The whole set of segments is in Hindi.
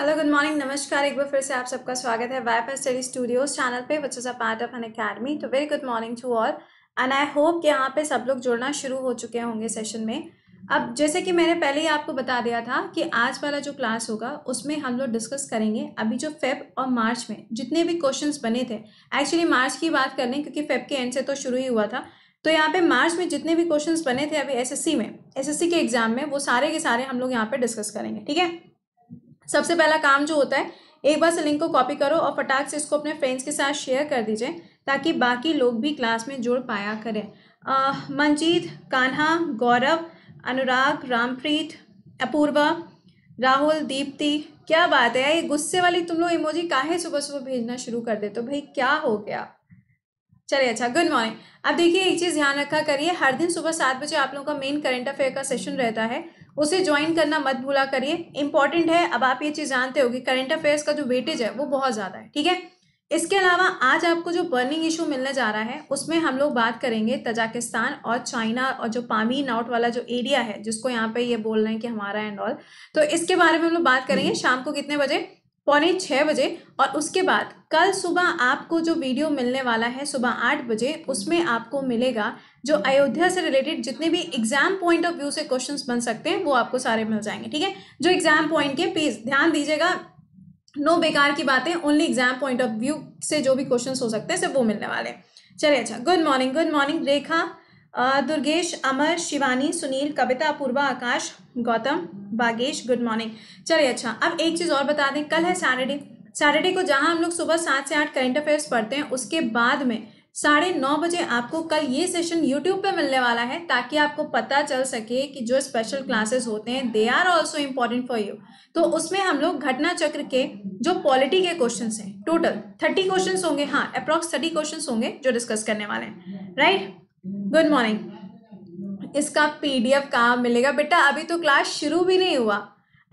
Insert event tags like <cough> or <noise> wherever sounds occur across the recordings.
हेलो गुड मॉर्निंग नमस्कार एक बार फिर से आप सबका स्वागत है फाई स्टडी स्टूडियोज चैनल पे which is a part of an academy तो very good morning to all and I hope कि यहाँ पे सब लोग जुड़ना शुरू हो चुके होंगे सेशन में अब जैसे कि मैंने पहले ही आपको बता दिया था कि आज वाला जो क्लास होगा उसमें हम लोग डिस्कस करेंगे अभी जो फेब और मार्च में जितने भी क्वेश्चंस बने थे एक्चुअली मार्च की बात कर लें क्योंकि फेब के एंड से तो शुरू ही हुआ था तो यहाँ पे मार्च में जितने भी क्वेश्चंस बने थे अभी एसएससी में एसएससी के एग्जाम में वो सारे के सारे हम लोग यहाँ पे डिस्कस करेंगे ठीक है सबसे पहला काम जो होता है एक बार से लिंक को कॉपी करो और फटाक से इसको अपने फ्रेंड्स के साथ शेयर कर दीजिए ताकि बाकी लोग भी क्लास में जुड़ पाया करें मनजीत कान्हा गौरव अनुराग रामप्रीत अपूर्वा राहुल दीप्ति क्या बात है ये गुस्से वाली तुम लोग इमोजी काहे सुबह सुबह भेजना शुरू कर देते हो भाई क्या हो गया चलिए अच्छा गुड मॉर्निंग अब देखिए एक चीज़ ध्यान रखा करिए हर दिन सुबह सात बजे आप लोगों का मेन करंट अफेयर का सेशन रहता है उसे ज्वाइन करना मत भूला करिए इंपॉर्टेंट है अब आप ये चीज़ जानते हो कि करंट अफेयर्स का जो वेटेज है वो बहुत ज़्यादा है ठीक है इसके अलावा आज आपको जो बर्निंग इशू मिलने जा रहा है उसमें हम लोग बात करेंगे तजाकिस्तान और चाइना और जो पामी नाउट वाला जो एरिया है जिसको यहाँ पे ये बोल रहे हैं कि हमारा एंड ऑल तो इसके बारे में हम लोग बात करेंगे हम्म। शाम को कितने बजे पौने छः बजे और उसके बाद कल सुबह आपको जो वीडियो मिलने वाला है सुबह आठ बजे उसमें आपको मिलेगा जो अयोध्या से रिलेटेड जितने भी एग्जाम पॉइंट ऑफ व्यू से क्वेश्चन बन सकते हैं वो आपको सारे मिल जाएंगे ठीक है जो एग्जाम पॉइंट के प्लीज ध्यान दीजिएगा नो बेकार की बातें only exam point of view से जो भी क्वेश्चन हो सकते हैं सिर्फ वो मिलने वाले चलिए अच्छा good morning good morning Rekha Durgesh Amar Shivani Sunil Kavita Apurva Akash Gautam Bagesh good morning चलिए अच्छा अब एक चीज़ और बता दें कल है सैटरडे सैटरडे को जहां हम लोग सुबह सात से आठ करंट अफेयर्स पढ़ते हैं उसके बाद में साढ़े नौ बजे आपको कल ये सेशन यूट्यूब पे मिलने वाला है ताकि आपको पता चल सके कि जो स्पेशल क्लासेस होते हैं they are also important for you तो उसमें हम लोग घटना चक्र के जो पॉलिटी के क्वेश्चन हैं टोटल थर्टी क्वेश्चन होंगे हाँ अप्रॉक्स थर्टी क्वेश्चन होंगे जो डिस्कस करने वाले हैं राइट गुड मॉर्निंग इसका पी डी मिलेगा बेटा अभी तो क्लास शुरू भी नहीं हुआ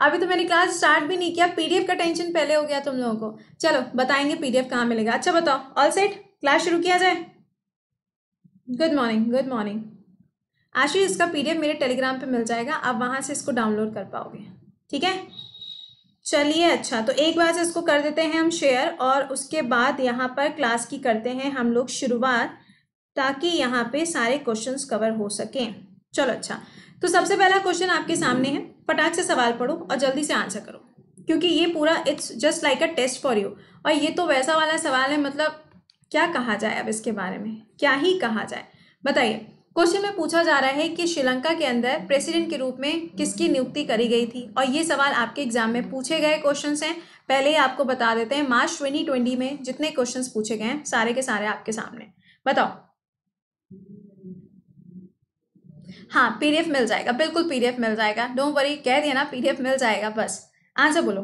अभी तो मैंने क्लास स्टार्ट भी नहीं किया पीडीएफ का टेंशन पहले हो गया तुम लोगों को चलो बताएंगे पीडीएफ कहाँ मिलेगा अच्छा बताओ ऑल सेट क्लास शुरू किया जाए गुड मॉर्निंग गुड मॉर्निंग आशी इसका पीडीएफ मेरे टेलीग्राम पे मिल जाएगा आप वहाँ से इसको डाउनलोड कर पाओगे ठीक है चलिए अच्छा तो एक बार से इसको कर देते हैं हम शेयर और उसके बाद यहाँ पर क्लास की करते हैं हम लोग शुरुआत ताकि यहाँ पे सारे क्वेश्चंस कवर हो सकें चलो अच्छा तो सबसे पहला क्वेश्चन आपके सामने है फटाक से सवाल पढ़ो और जल्दी से आंसर करो क्योंकि ये पूरा it's just like a test for you और ये तो वैसा वाला सवाल है मतलब क्या कहा जाए अब इसके बारे में क्या ही कहा जाए बताइए क्वेश्चन में पूछा जा रहा है कि श्रीलंका के अंदर प्रेसिडेंट के रूप में किसकी नियुक्ति करी गई थी और ये सवाल आपके एग्जाम में पूछे गए क्वेश्चन हैं पहले ही आपको बता देते हैं मार्च ट्वेंटी ट्वेंटी में जितने क्वेश्चन पूछे गए हैं सारे के सारे आपके सामने बताओ हाँ पीडीएफ मिल जाएगा बिल्कुल पीडीएफ मिल जाएगा डोंट वरी कह दिया ना पीडीएफ मिल जाएगा बस आंसर बोलो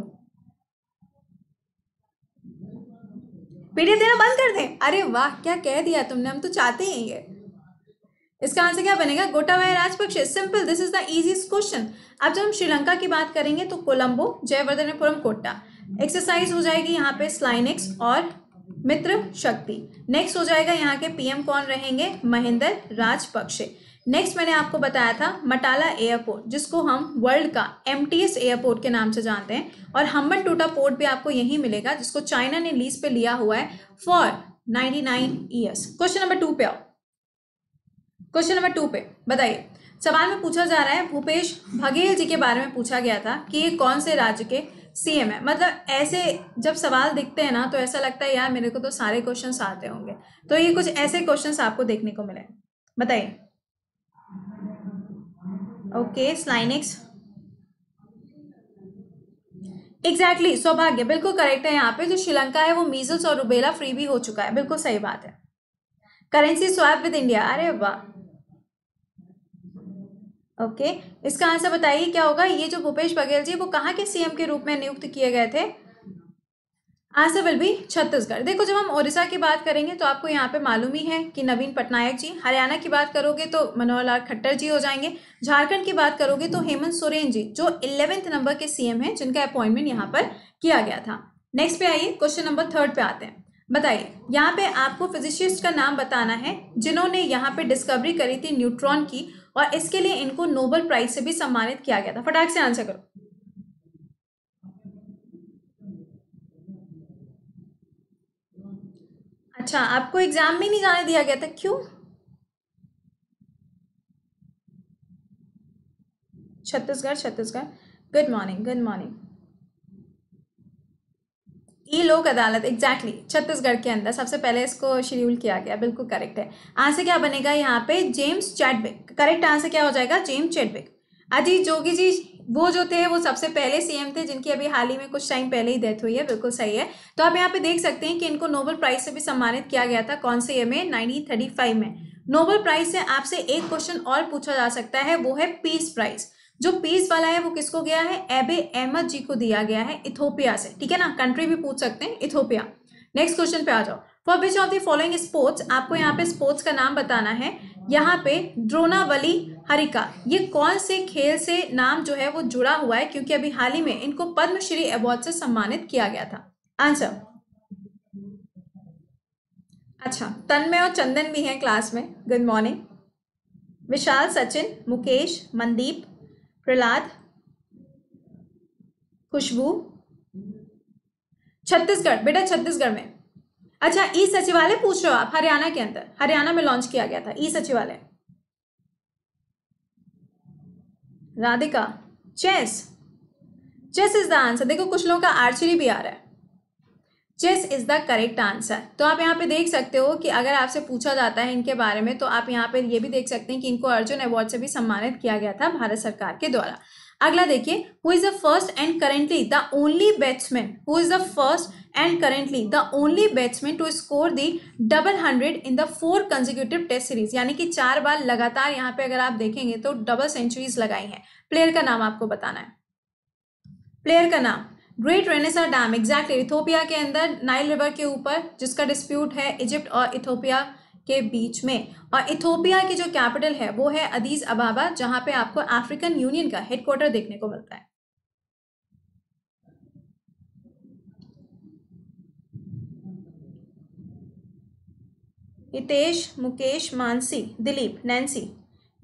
पीडीएफ देना बंद कर दें अरे वाह क्या कह दिया तुमने हम तो चाहते ही ये इसका आंसर क्या बनेगा Gotabaya Rajapaksa simple this is the easiest question अब जब हम श्रीलंका की बात करेंगे तो कोलंबो जयवर्धनपुरम कोटा एक्सरसाइज हो जाएगी यहाँ पे स्लाइनिक्स और मित्र शक्ति नेक्स्ट हो जाएगा यहाँ के पीएम कौन रहेंगे महेंद्र राजपक्षे नेक्स्ट मैंने आपको बताया था मटाला एयरपोर्ट जिसको हम वर्ल्ड का एम एयरपोर्ट के नाम से जानते हैं और हम्बल टूटा पोर्ट भी आपको यहीं मिलेगा जिसको चाइना ने लीज पे लिया हुआ है for 99 nine question number two पे आओ क्वेश्चन नंबर टू पे बताइए सवाल में पूछा जा रहा है भूपेश बघेल जी के बारे में पूछा गया था कि ये कौन से राज्य के सीएम है मतलब ऐसे जब सवाल दिखते हैं ना तो ऐसा लगता है यार मेरे को तो सारे क्वेश्चन आते होंगे तो ये कुछ ऐसे क्वेश्चन आपको देखने को मिले बताइए ओके स्लाइनिक्स एग्जैक्टली सौभाग्य बिल्कुल करेक्ट है यहाँ पे जो श्रीलंका है वो मीजल्स और रुबेला फ्री भी हो चुका है बिल्कुल सही बात है करेंसी स्वैप विद इंडिया अरे वाह ओके इसका आंसर बताइए क्या होगा ये जो भूपेश बघेल जी वो कहाँ के सीएम के रूप में नियुक्त किए गए थे आंसर विल बी छत्तीसगढ़ देखो जब हम ओडिशा की बात करेंगे तो आपको यहाँ पे मालूम ही है कि नवीन पटनायक जी हरियाणा की बात करोगे तो मनोहर लाल खट्टर जी हो जाएंगे झारखंड की बात करोगे तो हेमंत सोरेन जी जो इलेवेंथ नंबर के सीएम हैं जिनका अपॉइंटमेंट यहाँ पर किया गया था नेक्स्ट पे आइए क्वेश्चन नंबर थर्ड पे आते हैं बताइए यहाँ पे आपको फिजिशिस्ट का नाम बताना है जिन्होंने यहाँ पे डिस्कवरी करी थी न्यूट्रॉन की और इसके लिए इनको नोबल प्राइज से भी सम्मानित किया गया था फटाक से आंसर करो अच्छा आपको एग्जाम में नहीं जाने दिया गया था क्यों Chhattisgarh Chhattisgarh good morning good morning E Lok Adalat exactly exactly, Chhattisgarh के अंदर सबसे पहले इसको शेड्यूल किया गया बिल्कुल करेक्ट है आंसर क्या बनेगा यहाँ पे जेम्स चैटबिक करेक्ट आंसर क्या हो जाएगा जेम्स चैडविक अजी जोगी जी वो जो थे वो सबसे पहले सीएम थे जिनकी अभी हाल ही में कुछ टाइम पहले ही डेथ हुई है बिल्कुल सही है तो आप यहाँ पे देख सकते हैं कि इनको नोबल प्राइज से भी सम्मानित किया गया था कौन से ईयर में नाइनटीन में नोबल प्राइज से आपसे एक क्वेश्चन और पूछा जा सकता है वो है पीस प्राइज जो पीस वाला है वो किसको गया है एबे अहमद जी को दिया गया है इथोपिया से ठीक है ना कंट्री भी पूछ सकते हैं इथोपिया नेक्स्ट क्वेश्चन पे आ जाओ for which of the following sports आपको यहाँ पे स्पोर्ट्स का नाम बताना है यहाँ पे ड्रोनावली हरिका ये कौन से खेल से नाम जो है वो जुड़ा हुआ है क्योंकि अभी हाल ही में इनको पद्मश्री अवार्ड से सम्मानित किया गया था आंसर अच्छा तन्मय और चंदन भी हैं क्लास में गुड मॉर्निंग विशाल सचिन मुकेश मनदीप प्रहलाद खुशबू छत्तीसगढ़ बेटा छत्तीसगढ़ में अच्छा ई सचिवालय पूछ रहे हो आप हरियाणा के अंदर हरियाणा में लॉन्च किया गया था E Sachivalaya Radhika chess chess is the answer देखो कुछ लोगों का आर्चरी भी आ रहा है chess is the correct answer तो आप यहाँ पे देख सकते हो कि अगर आपसे पूछा जाता है इनके बारे में तो आप यहाँ पे ये भी देख सकते हैं कि इनको अर्जुन अवार्ड से भी सम्मानित किया गया था भारत सरकार के द्वारा अगला देखिए who is the first and currently the only batsman who is the first and currently the only batsman to score the double hundred in the four consecutive test series यानी कि चार बार लगातार यहाँ पे अगर आप देखेंगे तो डबल सेंचुरीज लगाई हैं प्लेयर का नाम आपको बताना है प्लेयर का नाम great renaissance dam exactly Ethiopia के अंदर नाइल रिवर के ऊपर जिसका डिस्प्यूट है इजिप्ट और इथोपिया के बीच में और इथोपिया की जो कैपिटल है वो है अदीज अबाबा जहाँ पे आपको अफ्रीकन यूनियन का हेडक्वार्टर देखने को मिलता है हितेश मुकेश मानसी दिलीप नैन्सी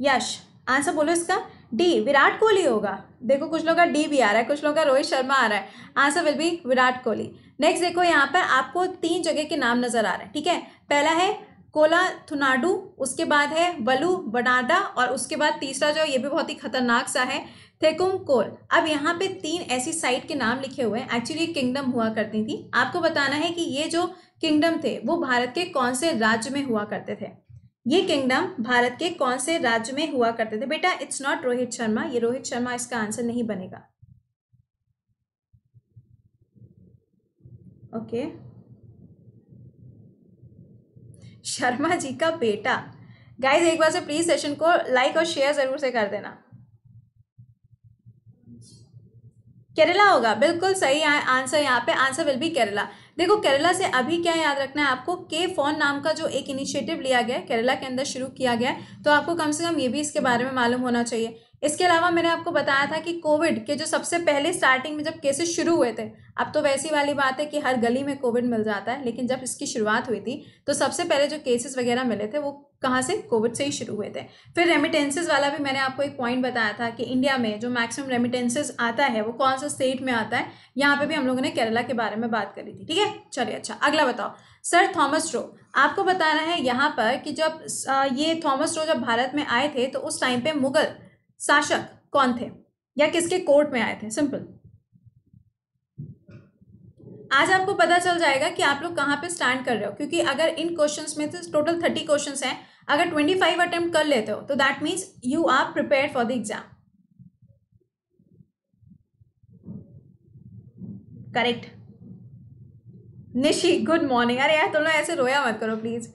यश आंसर बोलो इसका डी विराट कोहली होगा देखो कुछ लोग का डी भी आ रहा है कुछ लोग का रोहित शर्मा आ रहा है answer will be Virat Kohli next देखो यहाँ पर आपको तीन जगह के नाम नजर आ रहे हैं ठीक है पहला है कोला थुनाडू उसके बाद है वलू बनाडा और उसके बाद तीसरा जो ये भी बहुत ही खतरनाक सा है थेकुम कोल अब यहाँ पे तीन ऐसी साइट के नाम लिखे हुए हैं एक्चुअली किंगडम हुआ करती थी आपको बताना है कि ये जो किंगडम थे वो भारत के कौन से राज्य में हुआ करते थे ये किंगडम भारत के कौन से राज्य में हुआ करते थे बेटा इट्स नॉट रोहित शर्मा ये रोहित शर्मा इसका आंसर नहीं बनेगा ओके okay. शर्मा जी का बेटा गाइस एक बार से प्लीज सेशन को लाइक और शेयर जरूर से कर देना केरला होगा बिल्कुल सही आंसर यहाँ पे आंसर विल बी केरला देखो केरला से अभी क्या याद रखना है आपको के फोन नाम का जो एक इनिशिएटिव लिया गया है केरला के अंदर शुरू किया गया है तो आपको कम से कम ये भी इसके बारे में मालूम होना चाहिए इसके अलावा मैंने आपको बताया था कि कोविड के जो सबसे पहले स्टार्टिंग में जब केसेस शुरू हुए थे अब तो वैसी वाली बात है कि हर गली में कोविड मिल जाता है लेकिन जब इसकी शुरुआत हुई थी तो सबसे पहले जो केसेस वगैरह मिले थे वो कहाँ से कोविड से ही शुरू हुए थे फिर रेमिटेंसेज वाला भी मैंने आपको एक पॉइंट बताया था कि इंडिया में जो मैक्सिमम रेमिटेंसेज आता है वो कौन से स्टेट में आता है यहाँ पे भी हम लोगों ने केरला के बारे में बात करी थी ठीक है चलिए अच्छा अगला बताओ सर थॉमस रो आपको बताना है यहाँ पर कि जब ये थॉमस रो जब भारत में आए थे तो उस टाइम पे मुगल शासक कौन थे या किसके कोर्ट में आए थे सिंपल आज आपको पता चल जाएगा कि आप लोग कहाँ पे स्टैंड कर रहे हो क्योंकि अगर इन क्वेश्चंस में तो टोटल थर्टी क्वेश्चंस हैं अगर ट्वेंटी फाइव अटेम्प्ट कर लेते हो तो that means you are prepare for the exam correct Nishi good morning अरे यार तुम लोग ऐसे रोया मत करो प्लीज़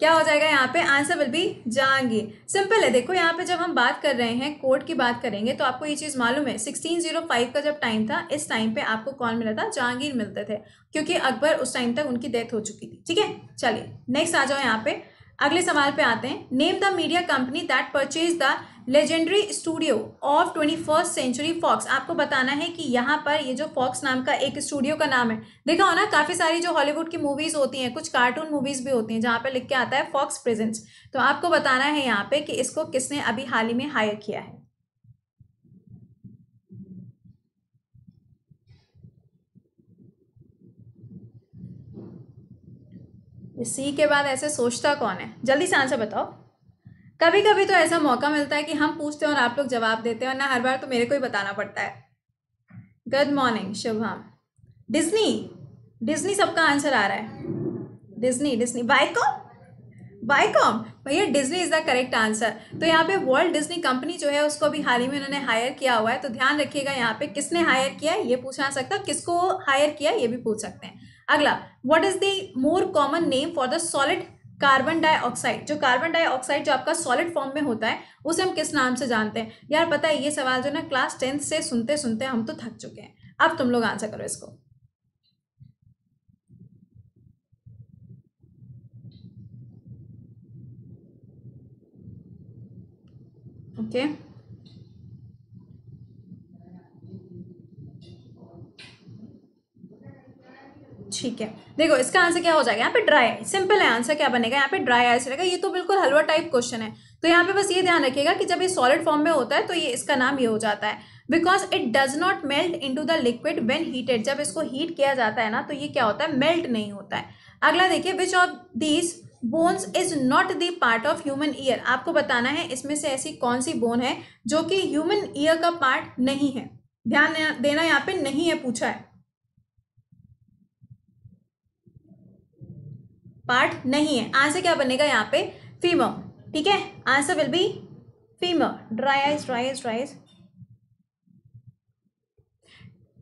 क्या हो जाएगा यहाँ पे answer will be Jahangir simple है देखो यहाँ पे जब हम बात कर रहे हैं कोर्ट की बात करेंगे तो आपको ये चीज़ मालूम है 1605 का जब टाइम था इस टाइम पे आपको कौन मिला था जहांगीर मिलते थे क्योंकि अकबर उस टाइम तक उनकी डेथ हो चुकी थी ठीक है चलिए नेक्स्ट आ जाओ यहाँ पे अगले सवाल पे आते हैं name the media company that purchase the legendary studio of twenty first century Fox आपको बताना है कि यहाँ पर ये जो फॉक्स नाम का एक स्टूडियो का नाम है देखा हो ना काफ़ी सारी जो हॉलीवुड की मूवीज़ होती हैं कुछ कार्टून मूवीज़ भी होती हैं जहाँ पर लिख के आता है फॉक्स प्रेजेंट्स तो आपको बताना है यहाँ पे कि इसको किसने अभी हाल ही में हायर किया है सी के बाद ऐसे सोचता कौन है जल्दी से आंसर बताओ कभी कभी तो ऐसा मौका मिलता है कि हम पूछते हैं और आप लोग जवाब देते हैं और ना हर बार तो मेरे को ही बताना पड़ता है good morning Shubham Disney Disney सबका आंसर आ रहा है डिज्नी डिज्नी बाइकॉम बाइकॉम भैया Disney is the correct answer तो यहाँ पे वर्ल्ड डिज्नी कंपनी जो है उसको अभी हाल ही में उन्होंने हायर किया हुआ है तो ध्यान रखिएगा यहाँ पे किसने हायर किया है ये पूछा सकता किसको हायर किया ये भी पूछ सकते हैं अगला what is the more common name for the solid carbon dioxide जो कार्बन डाइऑक्साइड जो आपका सॉलिड फॉर्म में होता है उसे हम किस नाम से जानते हैं यार पता है ये सवाल जो ना क्लास टेंथ से सुनते सुनते हम तो थक चुके हैं अब तुम लोग आंसर करो इसको ओके okay. ठीक है देखो इसका आंसर क्या हो जाएगा यहाँ पे ड्राई सिंपल है आंसर क्या बनेगा यहाँ पे ड्राई आइस रहेगा ये तो बिल्कुल हलवा टाइप क्वेश्चन है तो यहाँ पे बस ये ध्यान रखिएगा कि जब ये सॉलिड फॉर्म में होता है तो ये इसका नाम ये हो जाता है because it does not melt in the liquid when heated जब इसको हीट किया जाता है ना तो ये क्या होता है मेल्ट नहीं होता है अगला देखिए which of these bones is not the part of human ear आपको बताना है इसमें से ऐसी कौन सी बोन है जो कि ह्यूमन ईयर का पार्ट नहीं है ध्यान देना यहाँ पे नहीं है पूछा है पार्ट नहीं है आंसर क्या बनेगा यहाँ पे फीमर ठीक है answer will be femur dry ice dry ice dry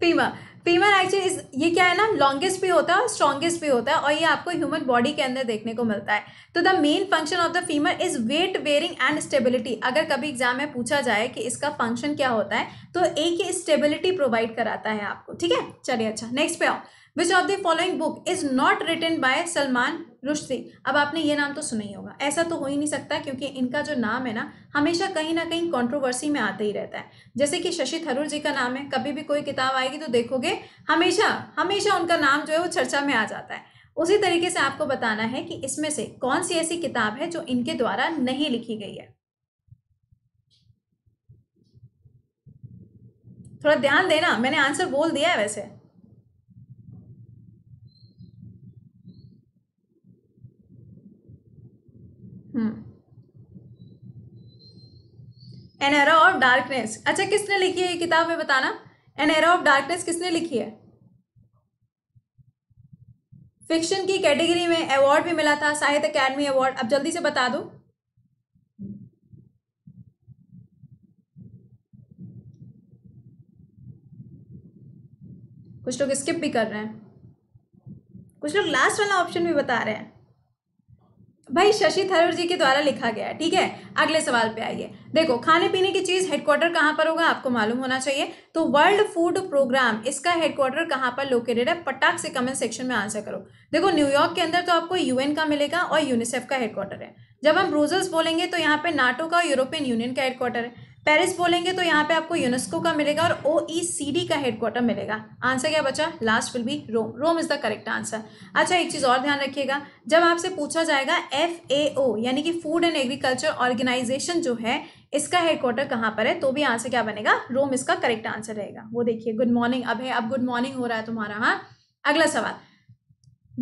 femur femur actually ये क्या है ना लॉन्गेस्ट भी होता है स्ट्रॉन्गेस्ट भी होता है और ये आपको ह्यूमन बॉडी के अंदर देखने को मिलता है तो the main function of the femur is weight bearing and stability अगर कभी एग्जाम में पूछा जाए कि इसका फंक्शन क्या होता है तो एक ही स्टेबिलिटी प्रोवाइड कराता है आपको ठीक है चलिए अच्छा नेक्स्ट पे आओ which of the following book is not written by Salman Rushdie अब आपने ये नाम तो सुना ही होगा ऐसा तो हो ही नहीं सकता क्योंकि इनका जो नाम है ना हमेशा कहीं ना कहीं कंट्रोवर्सी में आता ही रहता है जैसे कि शशि थरूर जी का नाम है कभी भी कोई किताब आएगी तो देखोगे हमेशा हमेशा उनका नाम जो है वो चर्चा में आ जाता है उसी तरीके से आपको बताना है कि इसमें से कौन सी ऐसी किताब है जो इनके द्वारा नहीं लिखी गई है थोड़ा ध्यान देना मैंने आंसर बोल दिया है वैसे एन एरा ऑफ डार्कनेस अच्छा किसने लिखी है ये किताब में बताना एन एरा ऑफ डार्कनेस किसने लिखी है फिक्शन की कैटेगरी में अवार्ड भी मिला था साहित्य अकेडमी अवार्ड अब जल्दी से बता दो कुछ लोग स्किप भी कर रहे हैं कुछ लोग लास्ट वाला ऑप्शन भी बता रहे हैं भाई शशि थरूर जी के द्वारा लिखा गया है ठीक है अगले सवाल पे आइए देखो खाने पीने की चीज़ हेडक्वार्टर कहाँ पर होगा आपको मालूम होना चाहिए तो वर्ल्ड फूड प्रोग्राम इसका हेडक्वार्टर कहाँ पर लोकेटेड है पटाख से कमेंट सेक्शन में आंसर करो देखो न्यूयॉर्क के अंदर तो आपको यूएन का मिलेगा और यूनिसेफ का हेडक्वार्टर है जब हम ब्रूजल्स बोलेंगे तो यहाँ पे नाटो का यूरोपियन यूनियन का हेडक्वार्टर है पेरिस बोलेंगे तो यहाँ पे आपको यूनेस्को का मिलेगा और ओ e का हेडक्वार्टर मिलेगा आंसर क्या बचा last will be Rome Rome is the correct answer अच्छा एक चीज़ और ध्यान रखिएगा जब आपसे पूछा जाएगा एफ यानी कि फूड एंड एग्रीकल्चर ऑर्गेनाइजेशन जो है इसका हेडक्वार्टर कहाँ पर है तो भी आंसर क्या बनेगा रोम इसका करेक्ट आंसर रहेगा वो देखिए गुड मॉर्निंग अब है अब गुड मॉर्निंग हो रहा है तुम्हारा हाँ अगला सवाल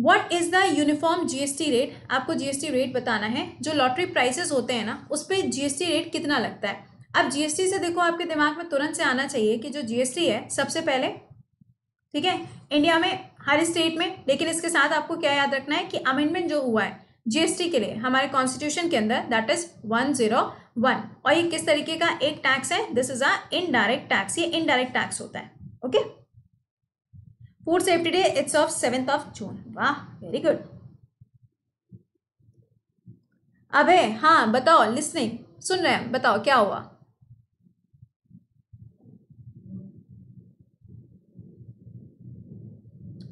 what is the uniform GST rate आपको जीएसटी रेट बताना है जो लॉटरी प्राइसेस होते हैं ना उस पर जीएसटी रेट कितना लगता है अब जीएसटी से देखो आपके दिमाग में तुरंत से आना चाहिए कि जो जीएसटी है सबसे पहले ठीक है इंडिया में हर स्टेट में लेकिन इसके साथ आपको क्या याद रखना है कि अमेंडमेंट जो हुआ है जीएसटी के लिए हमारे कॉन्स्टिट्यूशन के अंदर that is one zero one और ये किस तरीके का एक टैक्स है this is a indirect tax ये इनडायरेक्ट टैक्स होता है okay food safety day it's of seventh of June वाह वेरी गुड अबे हाँ बताओ लिसनिंग सुन रहे हैं बताओ क्या हुआ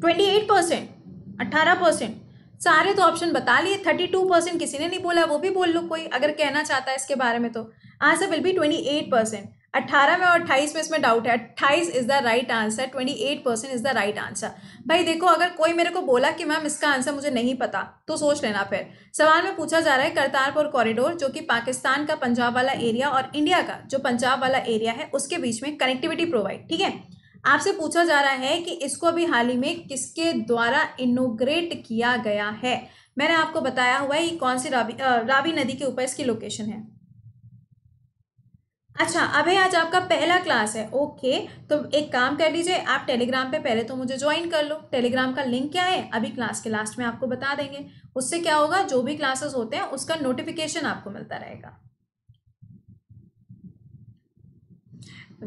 ट्वेंटी एट परसेंट अट्ठारह परसेंट सारे तो ऑप्शन बता लिए थर्टी टू परसेंट किसी ने नहीं बोला वो भी बोल लो कोई अगर कहना चाहता है इसके बारे में तो answer will be twenty eight percent अट्ठारह में और अट्ठाईस में इसमें डाउट है अट्ठाईस is the right answer twenty eight percent is the right answer भाई देखो अगर कोई मेरे को बोला कि मैम इसका आंसर मुझे नहीं पता तो सोच लेना फिर सवाल में पूछा जा रहा है करतारपुर कॉरिडोर जो कि पाकिस्तान का पंजाब वाला एरिया और इंडिया का जो पंजाब वाला एरिया है उसके बीच में कनेक्टिविटी प्रोवाइड ठीक है आपसे पूछा जा रहा है कि इसको अभी हाल ही में किसके द्वारा इनोग्रेट किया गया है मैंने आपको बताया हुआ है ये कौन सी रावी रावी नदी के ऊपर इसकी लोकेशन है अच्छा अभी आज आपका पहला क्लास है ओके तो एक काम कर लीजिए आप टेलीग्राम पे पहले तो मुझे ज्वाइन कर लो टेलीग्राम का लिंक क्या है अभी क्लास के लास्ट में आपको बता देंगे उससे क्या होगा जो भी क्लासेस होते हैं उसका नोटिफिकेशन आपको मिलता रहेगा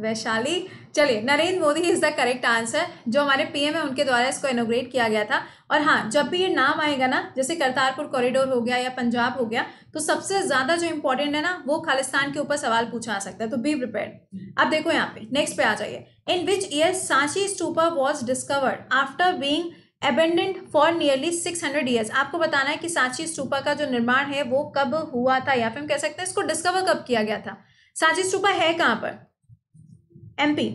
वैशाली चलिए Narendra Modi is the correct answer जो हमारे पीएम है उनके द्वारा इसको इनोग्रेट किया गया था और हाँ जब भी ये नाम आएगा ना जैसे करतारपुर कॉरिडोर हो गया या पंजाब हो गया तो सबसे ज़्यादा जो इंपॉर्टेंट है ना वो खालिस्तान के ऊपर सवाल पूछा जा सकता है तो बी प्रिपेयर अब देखो यहाँ पे नेक्स्ट पे आ जाइए in which year Sanchi stupa was discovered after being abandoned for nearly six hundred years आपको बताना है कि सांची स्टूपा का जो निर्माण है वो कब हुआ था या फिर हम कह सकते हैं इसको डिस्कवर कब किया गया था सांची स्टूपा है कहाँ पर एमपी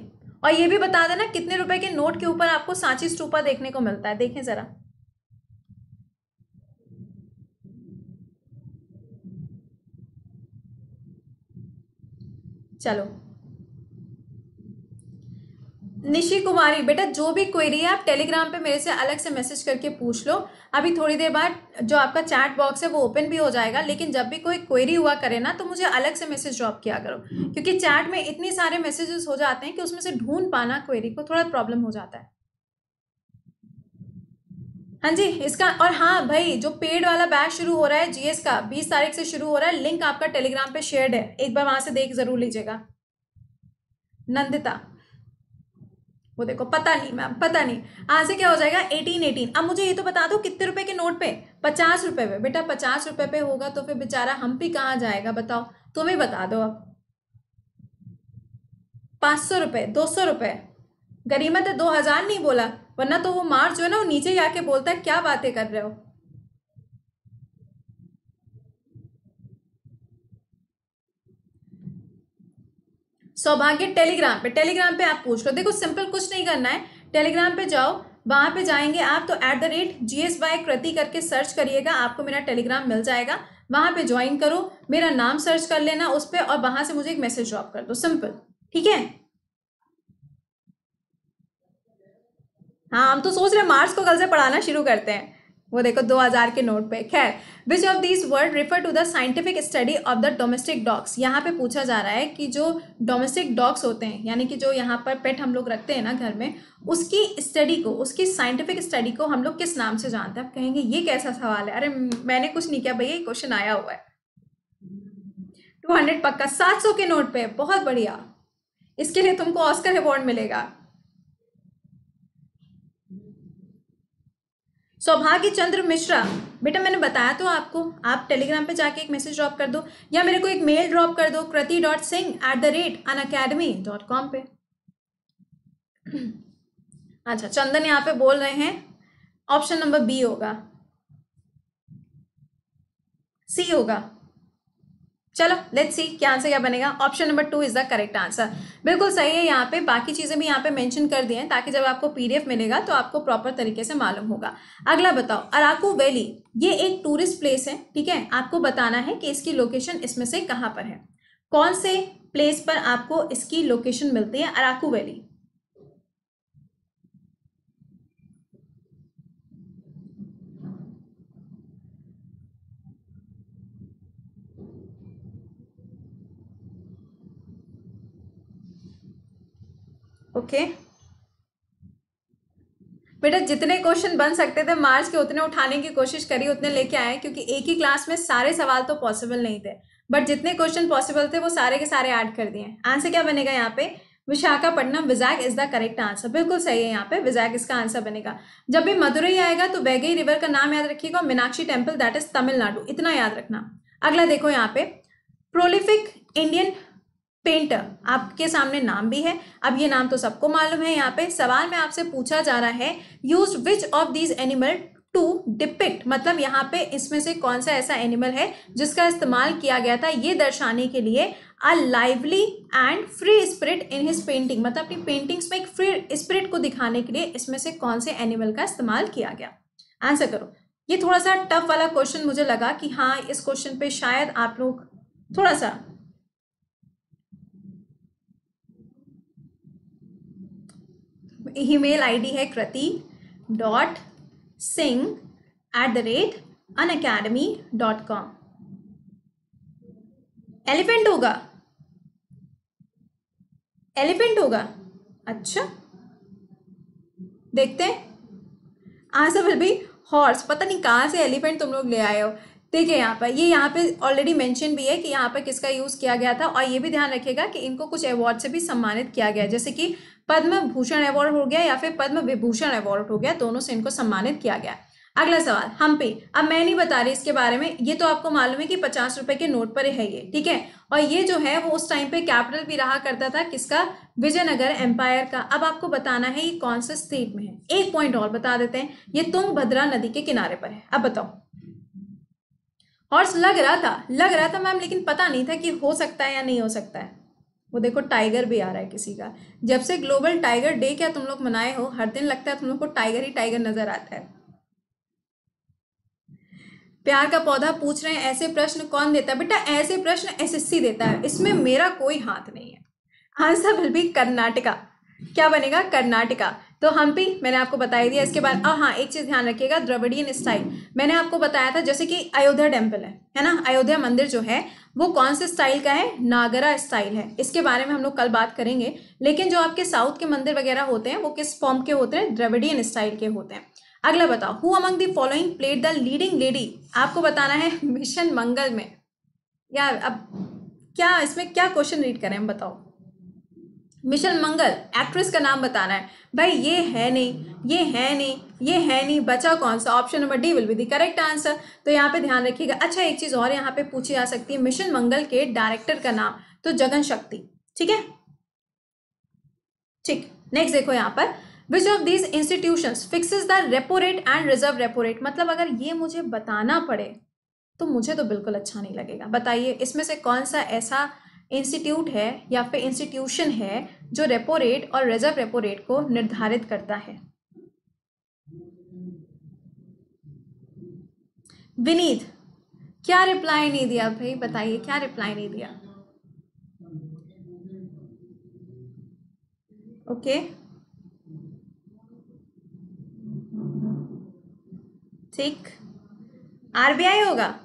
और ये भी बता देना कितने रुपए के नोट के ऊपर आपको सांची स्टूपा देखने को मिलता है देखें जरा चलो निशी कुमारी बेटा जो भी क्वेरी है आप टेलीग्राम पे मेरे से अलग से मैसेज करके पूछ लो अभी थोड़ी देर बाद जो आपका चैट बॉक्स है वो ओपन भी हो जाएगा लेकिन जब भी कोई क्वेरी हुआ करे ना तो मुझे अलग से मैसेज ड्रॉप किया करो क्योंकि चैट में इतने सारे मैसेजेस हो जाते हैं कि उसमें से ढूंढ पाना क्वेरी को थोड़ा प्रॉब्लम हो जाता है हाँ जी इसका और हाँ भाई जो पेड वाला बैच शुरू हो रहा है जीएस का बीस तारीख से शुरू हो रहा है लिंक आपका टेलीग्राम पे शेयर्ड है एक बार वहां से देख जरूर लीजिएगा नंदिता वो देखो पता नहीं मैम पता नहीं यहाँ से क्या हो जाएगा एटीन एटीन अब मुझे ये तो बता दो कितने रुपए के नोट पे पचास रुपए पे बेटा पचास रुपए पे होगा तो फिर बेचारा हम भी कहाँ जाएगा बताओ तुम्हें बता दो अब पाँच सौ रुपये दो सौ रुपये गरीमत है दो हज़ार नहीं बोला वरना तो वो मार्च जो है ना वो नीचे जाके बोलता है क्या बातें कर रहे हो सौभाग्य टेलीग्राम पे टेलीग्राम पे आप पूछ लो देखो सिंपल कुछ नहीं करना है टेलीग्राम पे जाओ वहाँ पे जाएंगे आप तो at the rate G S Y Kriti करके सर्च करिएगा आपको मेरा टेलीग्राम मिल जाएगा वहाँ पे ज्वाइन करो मेरा नाम सर्च कर लेना उस पर और वहाँ से मुझे एक मैसेज ड्रॉप कर दो सिंपल ठीक है हाँ हम तो सोच रहे हैं मार्च को कल से पढ़ाना शुरू करते हैं वो देखो 2000 के नोट पे खैर which of this word refer to the scientific study of the domestic dogs यहाँ पे पूछा जा रहा है कि जो डोमेस्टिक डॉग्स होते हैं यानी कि जो यहाँ पर पेट हम लोग रखते हैं ना घर में उसकी स्टडी को उसकी साइंटिफिक स्टडी को हम लोग किस नाम से जानते हैं आप कहेंगे ये कैसा सवाल है अरे मैंने कुछ नहीं किया भैया ये क्वेश्चन आया हुआ है टू हंड्रेड पक्का सात सौ के नोट पे बहुत बढ़िया इसके लिए तुमको ऑस्कर अवॉर्ड मिलेगा सौभाग्य चंद्र मिश्रा बेटा मैंने बताया तो आपको आप टेलीग्राम पे जाके एक मैसेज ड्रॉप कर दो या मेरे को एक मेल ड्रॉप कर दो Kriti dot Singh at the rate an academy dot com पे अच्छा चंदन यहाँ पे बोल रहे हैं ऑप्शन नंबर बी होगा सी होगा चलो लेट्स सी क्या आंसर क्या बनेगा option number two is the correct answer बिल्कुल सही है यहाँ पे बाकी चीज़ें भी यहाँ पे मेंशन कर दी हैं ताकि जब आपको पीडीएफ मिलेगा तो आपको प्रॉपर तरीके से मालूम होगा अगला बताओ अराकू वैली ये एक टूरिस्ट प्लेस है ठीक है आपको बताना है कि इसकी लोकेशन इसमें से कहाँ पर है कौन से प्लेस पर आपको इसकी लोकेशन मिलती है अराकू वैली ओके बेटा जितने क्वेश्चन बन सकते थे मार्च के उतने उठाने की कोशिश करी उतने लेके आए क्योंकि एक ही क्लास में सारे सवाल तो पॉसिबल नहीं थे बट जितने क्वेश्चन पॉसिबल थे वो सारे के सारे ऐड कर दिए आंसर क्या बनेगा यहाँ पे Visakhapatnam Vizag is the correct answer बिल्कुल सही है यहाँ पे विजैक इसका आंसर बनेगा जब भी मदुरई आएगा तो बैगई रिवर का नाम याद रखिएगा Meenakshi temple that is Tamil Nadu इतना याद रखना अगला देखो यहाँ पे प्रोलिफिक इंडियन पेंटर आपके सामने नाम भी है अब ये नाम तो सबको मालूम है यहाँ पे सवाल में आपसे पूछा जा रहा है use which of these animal to depict मतलब यहाँ पे इसमें से कौन सा ऐसा एनिमल है जिसका इस्तेमाल किया गया था ये दर्शाने के लिए a lively and free spirit in his painting मतलब अपनी पेंटिंग्स में एक फ्री स्पिरिट को दिखाने के लिए इसमें से कौन से एनिमल का इस्तेमाल किया गया आंसर करो ये थोड़ा सा टफ वाला क्वेश्चन मुझे लगा कि हाँ इस क्वेश्चन पे शायद आप लोग थोड़ा सा ईमेल आईडी है Kriti dot Singh at the rate an academy dot com elephant होगा एलिफेंट होगा अच्छा देखते हैं आज भी हॉर्स पता नहीं कहाँ से एलिफेंट तुम लोग ले आए हो देखिए यहाँ पर ये यहाँ पे ऑलरेडी मेंशन भी है कि यहाँ पर किसका यूज़ किया गया था और ये भी ध्यान रखिएगा कि इनको कुछ अवार्ड से भी सम्मानित किया गया जैसे कि पद्म भूषण अवार्ड हो गया या फिर पद्म विभूषण अवार्ड हो गया दोनों से इनको सम्मानित किया गया अगला सवाल हम्पी अब मैं नहीं बता रही इसके बारे में ये तो आपको मालूम है कि पचास रुपए के नोट पर है ये ठीक है और ये जो है वो उस टाइम पे कैपिटल भी रहा करता था किसका विजयनगर एम्पायर का अब आपको बताना है ये कौन से स्टेट में है एक पॉइंट और बता देते हैं ये तुंग भद्रा नदी के किनारे पर है अब बताओ हॉर्स लग रहा था लग रहा था मैम लेकिन पता नहीं था कि हो सकता है या नहीं हो सकता है वो देखो टाइगर भी आ रहा है किसी का जब से ग्लोबल टाइगर डे क्या तुम लोग मनाए हो हर दिन लगता है तुम लोग को टाइगर ही टाइगर नजर आता है प्यार का पौधा पूछ रहे हैं ऐसे प्रश्न कौन देता है बेटा ऐसे प्रश्न एसएससी देता है इसमें मेरा कोई हाथ नहीं है आंसर विल बी कर्नाटका क्या बनेगा कर्नाटका तो हम भी मैंने आपको बताई दिया इसके बाद हाँ एक चीज़ ध्यान रखिएगा द्रविडियन स्टाइल मैंने आपको बताया था जैसे कि अयोध्या टेम्पल है है ना अयोध्या मंदिर जो है वो कौन से स्टाइल का है नागरा स्टाइल है इसके बारे में हम लोग कल बात करेंगे लेकिन जो आपके साउथ के मंदिर वगैरह होते हैं वो किस फॉर्म के होते हैं द्रविडियन स्टाइल के होते हैं अगला बताओ who among the following played the leading lady आपको बताना है मिशन मंगल में यार अब क्या इसमें क्या क्वेश्चन रीड करें हम बताओ मिशन मंगल एक्ट्रेस का नाम बताना है भाई ये है नहीं ये है नहीं ये है नहीं बचा कौन सा option number D will be the correct answer तो यहाँ पे ध्यान रखिएगा अच्छा एक चीज़ और यहाँ पे पूछी जा सकती है मिशन मंगल के डायरेक्टर का नाम तो जगन शक्ति ठीक है ठीक नेक्स्ट देखो यहाँ पर which of these institution fix the repo rate and reserve repo rate मतलब अगर ये मुझे बताना पड़े तो मुझे तो बिल्कुल अच्छा नहीं लगेगा बताइए इसमें से कौन सा ऐसा इंस्टीट्यूट है या फिर इंस्टीट्यूशन है जो रेपो रेट और रिजर्व रेपो रेट को निर्धारित करता है विनीत क्या रिप्लाई नहीं दिया भाई बताइए क्या रिप्लाई नहीं दिया ओके ठीक आरबीआई होगा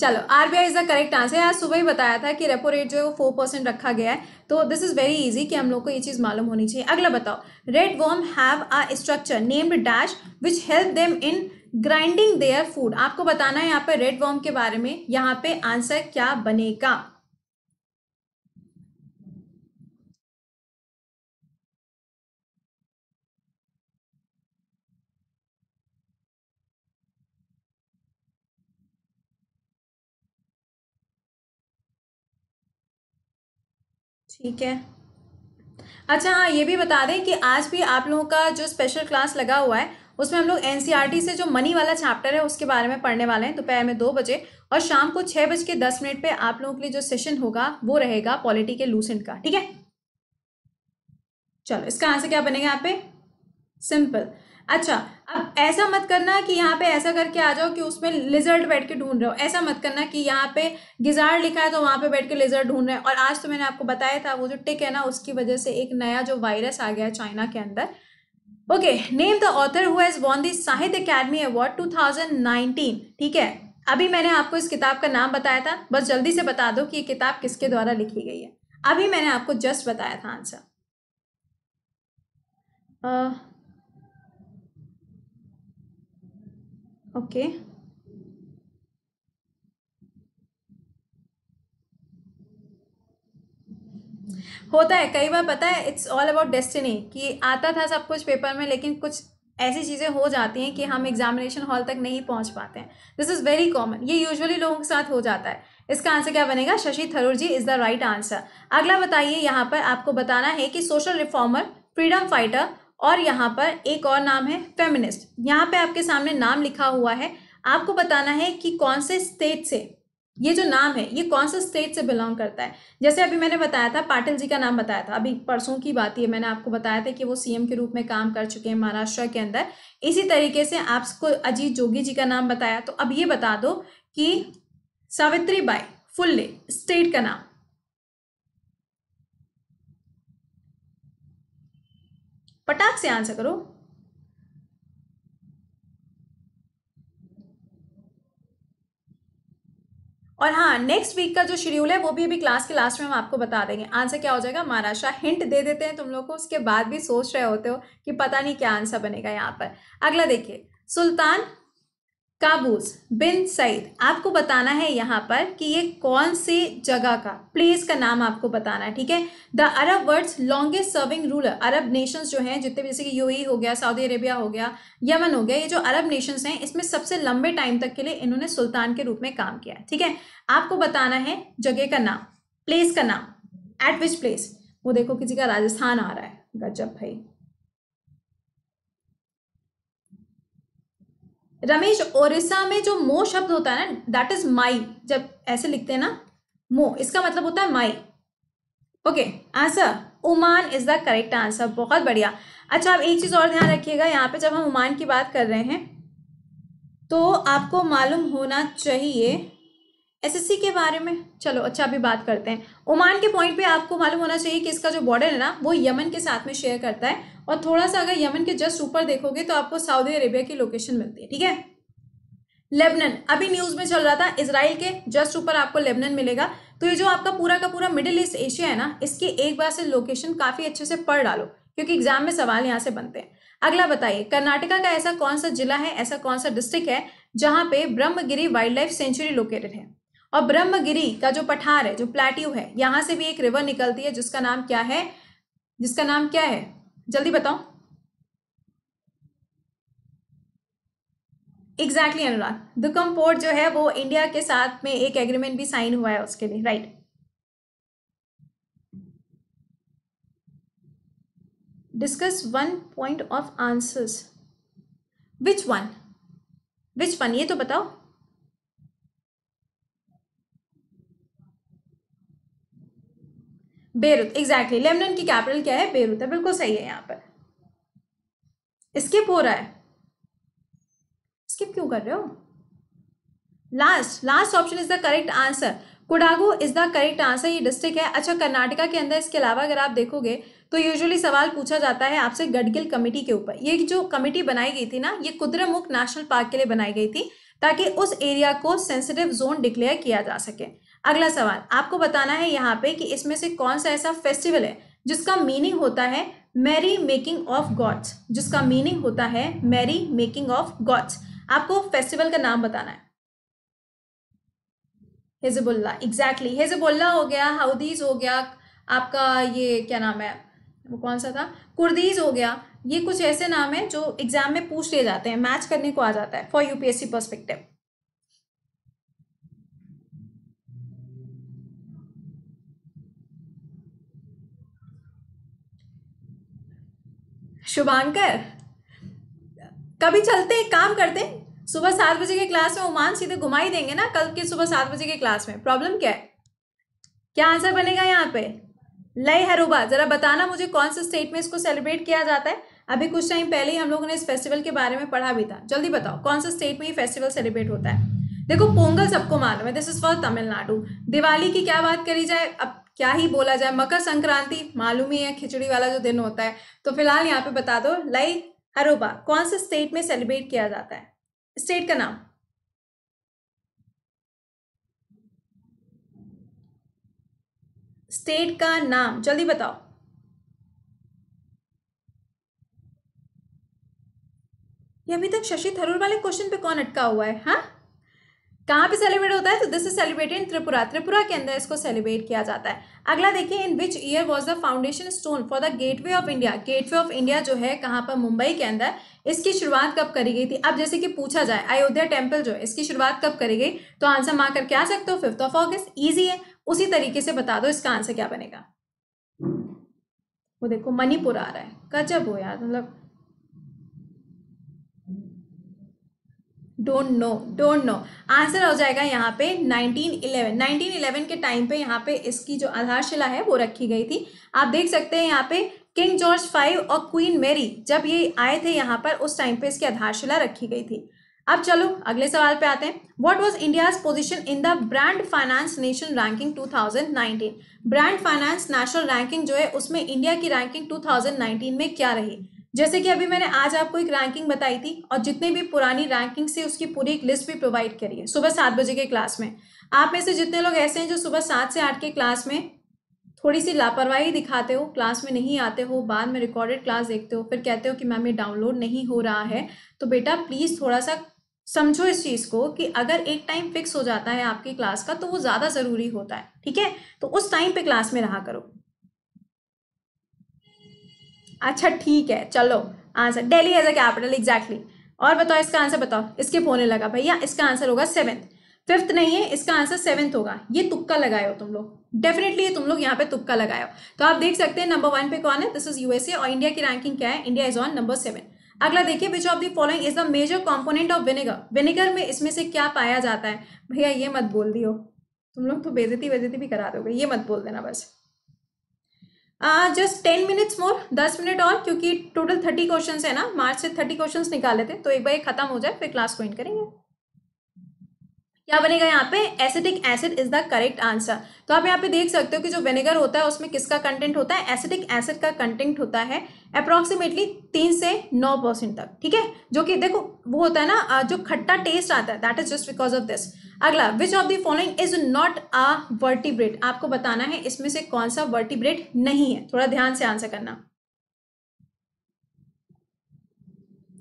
चलो RBI is the correct answer आज सुबह ही बताया था कि रेपो रेट जो है वो फोर परसेंट रखा गया है तो दिस इज वेरी इजी कि हम लोग को ये चीज़ मालूम होनी चाहिए अगला बताओ red worm have a structure named dash which help them in grinding their food आपको बताना है यहाँ पर रेड वॉर्म के बारे में यहाँ पे आंसर क्या बनेगा ठीक है अच्छा हाँ ये भी बता दें कि आज भी आप लोगों का जो स्पेशल क्लास लगा हुआ है उसमें हम लोग एन e से जो मनी वाला चैप्टर है उसके बारे में पढ़ने वाले हैं दोपहर में दो बजे और शाम को छः बज के दस मिनट पे आप लोगों के लिए जो सेशन होगा वो रहेगा पॉलिटी के लूसेंट का ठीक है चलो इसका आंसर क्या बनेगा यहाँ पे सिंपल अच्छा अब ऐसा मत करना कि यहाँ पे ऐसा करके आ जाओ कि उसमें लिजर्ट बैठ के ढूंढ रहे हो ऐसा मत करना कि यहाँ पे गिजार लिखा है तो वहाँ पे बैठ के लिजर्ट ढूंढ रहे हैं और आज तो मैंने आपको बताया था वो जो टिक है ना उसकी वजह से एक नया जो वायरस आ गया चाइना के अंदर okay name the author who has won the Sahitya academy award 2019 ठीक है अभी मैंने आपको इस किताब का नाम बताया था बस जल्दी से बता दो कि ये किताब किसके द्वारा लिखी गई है अभी मैंने आपको जस्ट बताया था आंसर ओके uh, okay. होता है कई बार पता है इट्स ऑल अबाउट डेस्टिनी कि आता था सब कुछ पेपर में लेकिन कुछ ऐसी चीज़ें हो जाती हैं कि हम एग्जामिनेशन हॉल तक नहीं पहुंच पाते हैं दिस इज़ वेरी कॉमन ये यूजुअली लोगों के साथ हो जाता है इसका आंसर क्या बनेगा Shashi Tharoor ji is the right answer अगला बताइए यहाँ पर आपको बताना है कि सोशल रिफॉर्मर फ्रीडम फाइटर और यहाँ पर एक और नाम है फेमिनिस्ट यहाँ पर आपके सामने नाम लिखा हुआ है आपको बताना है कि कौन से स्टेट से ये जो नाम है ये कौन से स्टेट से बिलोंग करता है जैसे अभी मैंने बताया था पाटिल जी का नाम बताया था अभी परसों की बात ये मैंने आपको बताया था कि वो सीएम के रूप में काम कर चुके हैं महाराष्ट्र के अंदर इसी तरीके से आपको अजीत जोगी जी का नाम बताया तो अब ये बता दो कि सावित्री बाई फुल्ले स्टेट का नाम पटाख से आंसर करो और हाँ नेक्स्ट वीक का जो शेड्यूल है वो भी अभी क्लास के लास्ट में हम आपको बता देंगे आंसर क्या हो जाएगा महाराष्ट्र हिंट दे देते हैं तुम लोग को उसके बाद भी सोच रहे होते हो कि पता नहीं क्या आंसर बनेगा यहाँ पर अगला देखिए सुल्तान काबूस बिन सईद आपको बताना है यहाँ पर कि ये कौन से जगह का प्लेस का नाम आपको बताना है ठीक है the Arab world's longest serving ruler Arab nations जो हैं जितने जैसे कि यूएई e हो गया सऊदी अरेबिया हो गया यमन हो गया ये जो अरब नेशंस हैं इसमें सबसे लंबे टाइम तक के लिए इन्होंने सुल्तान के रूप में काम किया ठीक है आपको बताना है जगह का नाम प्लेस का नाम एट विच प्लेस वो देखो किसी का राजस्थान आ रहा है गजब भाई रमेश ओरिसा में जो मो शब्द होता है ना दैट इज माई जब ऐसे लिखते हैं ना मो इसका मतलब होता है my okay answer Oman is the correct answer बहुत बढ़िया अच्छा आप एक चीज़ और ध्यान रखिएगा यहाँ पे जब हम ओमान की बात कर रहे हैं तो आपको मालूम होना चाहिए एसएससी के बारे में चलो अच्छा अभी बात करते हैं ओमान के पॉइंट पे आपको मालूम होना चाहिए कि इसका जो बॉर्डर है ना वो यमन के साथ में शेयर करता है और थोड़ा सा अगर यमन के जस्ट ऊपर देखोगे तो आपको सऊदी अरेबिया की लोकेशन मिलती है ठीक है लेबनन अभी न्यूज में चल रहा था इसराइल के जस्ट ऊपर आपको लेबनन मिलेगा तो ये जो आपका पूरा का पूरा मिडिल ईस्ट एशिया है ना इसकी एक बार से लोकेशन काफी अच्छे से पढ़ डालो क्योंकि एग्जाम में सवाल यहाँ से बनते हैं अगला बताइए कर्नाटका का ऐसा कौन सा जिला है ऐसा कौन सा डिस्ट्रिक्ट है जहाँ पे Brahmagiri wildlife sanctuary located है और ब्रह्मगिरी का जो पठार है जो प्लेट्यू है यहाँ से भी एक रिवर निकलती है जिसका नाम क्या है जिसका नाम क्या है जल्दी बताओ exactly exactly, Anurag Duqm port जो है वो इंडिया के साथ में एक एग्रीमेंट भी साइन हुआ है उसके लिए right discuss one point of answers which one which one ये तो बताओ बेरुत एग्जैक्टली लेबनन की कैपिटल क्या है बेरुत है बिल्कुल सही है यहाँ पर स्किप हो रहा है स्किप क्यों कर रहे हो last last option is the correct answer Kodagu is the correct answer ये डिस्ट्रिक्ट है अच्छा कर्नाटका के अंदर इसके अलावा अगर आप देखोगे तो यूजुअली सवाल पूछा जाता है आपसे गडगिल कमेटी के ऊपर ये जो कमेटी बनाई गई थी ना ये कुद्रमुख नेशनल पार्क के लिए बनाई गई थी ताकि उस एरिया को सेंसिटिव जोन डिक्लेयर किया जा सके अगला सवाल आपको बताना है यहाँ पे कि इसमें से कौन सा ऐसा फेस्टिवल है जिसका मीनिंग होता है मैरी मेकिंग ऑफ गॉड्स जिसका मीनिंग होता है मैरी मेकिंग ऑफ गॉड्स आपको फेस्टिवल का नाम बताना है हिजबुल्ला एग्जैक्टली हिजबुल्ला हो गया हाउदीज हो गया आपका ये क्या नाम है वो कौन सा था कुर्दीज हो गया ये कुछ ऐसे नाम है जो एग्जाम में पूछ लिए जाते हैं मैच करने को आ जाता है फॉर यूपीएससी पर्सपेक्टिव शुभांकर कभी चलते एक काम करते सुबह सात बजे के क्लास में ओमान सीधे घुमा ही देंगे ना कल के सुबह सात बजे के क्लास में प्रॉब्लम क्या है क्या आंसर बनेगा यहाँ पे लय हरूबा जरा बताना मुझे कौन से स्टेट में इसको सेलिब्रेट किया जाता है अभी कुछ टाइम पहले ही हम लोगों ने इस फेस्टिवल के बारे में पढ़ा भी था जल्दी बताओ कौन से स्टेट में ये फेस्टिवल सेलिब्रेट होता है देखो पोंगल सबको मालूम है this is for Tamil Nadu Diwali की क्या बात करी जाए अब क्या ही बोला जाए मकर संक्रांति मालूम ही है खिचड़ी वाला जो दिन होता है तो फिलहाल यहाँ पे बता दो लाई हरोबा कौन से स्टेट में सेलिब्रेट किया जाता है स्टेट का नाम स्टेट का नाम जल्दी बताओ ये अभी तक शशि थरूर वाले क्वेश्चन पे कौन अटका हुआ है हाँ कहाँ पे सेलिब्रेट होता है तो this is celebrated in Tripura Tripura के अंदर इसको सेलिब्रेट किया जाता है अगला देखिए in which year was the foundation stone for the Gateway of India Gateway of India जो है कहाँ पर मुंबई के अंदर इसकी शुरुआत कब करी गई थी अब जैसे कि पूछा जाए अयोध्या टेम्पल जो है इसकी शुरुआत कब करी गई तो आंसर मार करके आ सकते हो फिफ्थ ऑफ ऑगस्ट ईजी है उसी तरीके से बता दो इसका आंसर क्या बनेगा वो देखो मणिपुर आ रहा है गजब हो यार मतलब don't know don't know answer हो जाएगा यहाँ पे 1911 1911 के टाइम पे यहाँ पे इसकी जो आधारशिला है वो रखी गई थी आप देख सकते हैं यहाँ पे किंग जॉर्ज फाइव और क्वीन मेरी जब ये आए थे यहाँ पर उस टाइम पे इसकी आधारशिला रखी गई थी अब चलो अगले सवाल पे आते हैं what was India's position in the Brand Finance nation ranking 2019 Brand Finance national ranking जो है उसमें इंडिया की रैंकिंग 2019 में क्या रही जैसे कि अभी मैंने आज आपको एक रैंकिंग बताई थी और जितने भी पुरानी रैंकिंग से उसकी पूरी एक लिस्ट भी प्रोवाइड करी है सुबह सात बजे के क्लास में आप में से जितने लोग ऐसे हैं जो सुबह सात से आठ के क्लास में थोड़ी सी लापरवाही दिखाते हो क्लास में नहीं आते हो बाद में रिकॉर्डेड क्लास देखते हो फिर कहते हो कि मैम ये डाउनलोड नहीं हो रहा है तो बेटा प्लीज़ थोड़ा सा समझो इस चीज़ को कि अगर एक टाइम फिक्स हो जाता है आपकी क्लास का तो वो ज़्यादा ज़रूरी होता है ठीक है तो उस टाइम पे क्लास में रहा करो अच्छा ठीक है चलो answer Delhi as a capital exactly और बताओ इसका आंसर बताओ स्किप होने लगा भैया इसका आंसर होगा सेवेंथ फिफ्थ नहीं है इसका आंसर सेवेंथ होगा ये तुक्का लगाए हो तुम लोग डेफिनेटली तुम लोग यहाँ पे तुक्का लगाए हो तो आप देख सकते हैं नंबर वन पे कौन है दिस इज यूएसए और इंडिया की रैंकिंग क्या है India is on number seven अगला देखिए which of the following is the major component of vinegar vinegar में इसमें से क्या पाया जाता है भैया ये मत बोल दियो तुम लोग तो बेजती बेजती भी करा दोगे ये मत बोल देना बस जस्ट टेन मिनट्स मोर दस मिनट और क्योंकि टोटल थर्टी क्वेश्चन है ना मार्च से थर्टी क्वेश्चन निकाले थे तो एक बार ये खत्म हो जाए फिर क्लास को करेंगे क्या बनेगा यहाँ पे acetic acid is the correct answer तो आप यहाँ पे देख सकते हो कि जो विनेगर होता है उसमें किसका कंटेंट होता है एसिटिक एसिड का कंटेंट होता है अप्रोक्सीमेटली तीन से नौ परसेंट तक ठीक है जो कि देखो वो होता है ना जो खट्टा टेस्ट आता है that is just because of this अगला which of the following is not a vertebrate आपको बताना है इसमें से कौन सा वर्टिब्रेट नहीं है थोड़ा ध्यान से आंसर करना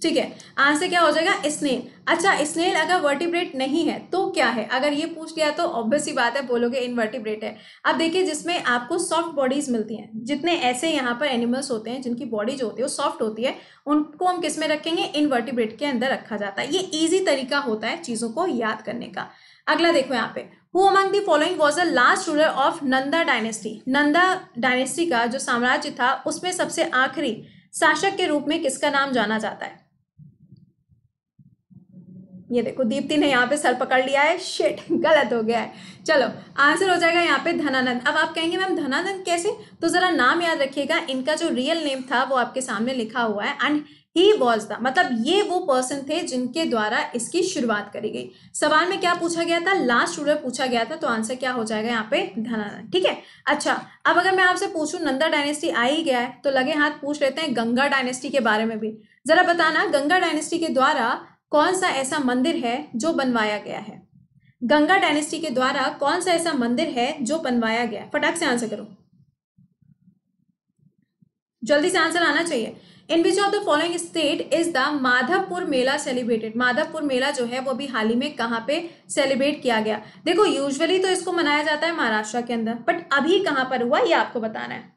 ठीक है आंसर क्या हो जाएगा स्नेल अच्छा स्नेल अगर वर्टिब्रेट नहीं है तो क्या है अगर ये पूछ लिया तो ऑब्वियस ही बात है बोलोगे इनवर्टिब्रेट है अब देखिए जिसमें आपको सॉफ्ट बॉडीज मिलती हैं जितने ऐसे यहाँ पर एनिमल्स होते हैं जिनकी बॉडी जो होती है वो सॉफ्ट होती है उनको हम किस में रखेंगे इनवर्टिब्रेट के अंदर रखा जाता है ये ईजी तरीका होता है चीज़ों को याद करने का अगला देखो यहाँ पे who among the following was a last ruler of Nanda dynasty Nanda dynasty का जो साम्राज्य था उसमें सबसे आखिरी शासक के रूप में किसका नाम जाना जाता है ये देखो दीप्ति ने यहाँ पे सर पकड़ लिया है शेट <laughs> गलत हो गया है चलो आंसर हो जाएगा यहाँ पे धनानंद अब आप कहेंगे मैम धनानंद कैसे तो ज़रा नाम याद रखिएगा इनका जो रियल नेम था वो आपके सामने लिखा हुआ है एंड ही वॉज द मतलब ये वो पर्सन थे जिनके द्वारा इसकी शुरुआत करी गई सवाल में क्या पूछा गया था लास्ट रूलर पूछा गया था तो आंसर क्या हो जाएगा यहाँ पे धनानंद ठीक है अच्छा अब अगर मैं आपसे पूछूं नंदा डायनेस्टी आ ही गया है तो लगे हाथ पूछ लेते हैं गंगा डायनेस्टी के बारे में भी जरा बताना गंगा डायनेस्टी के द्वारा कौन सा ऐसा मंदिर है जो बनवाया गया है गंगा डायनेस्टी के द्वारा कौन सा ऐसा मंदिर है जो बनवाया गया फटाक से आंसर करो जल्दी से आंसर आना चाहिए in which of the following state is the Madhavpur mela celebrated Madhavpur mela जो है वो भी हाल ही में कहाँ पे सेलिब्रेट किया गया देखो यूजुअली तो इसको मनाया जाता है महाराष्ट्र के अंदर बट अभी कहाँ पर हुआ ये आपको बताना है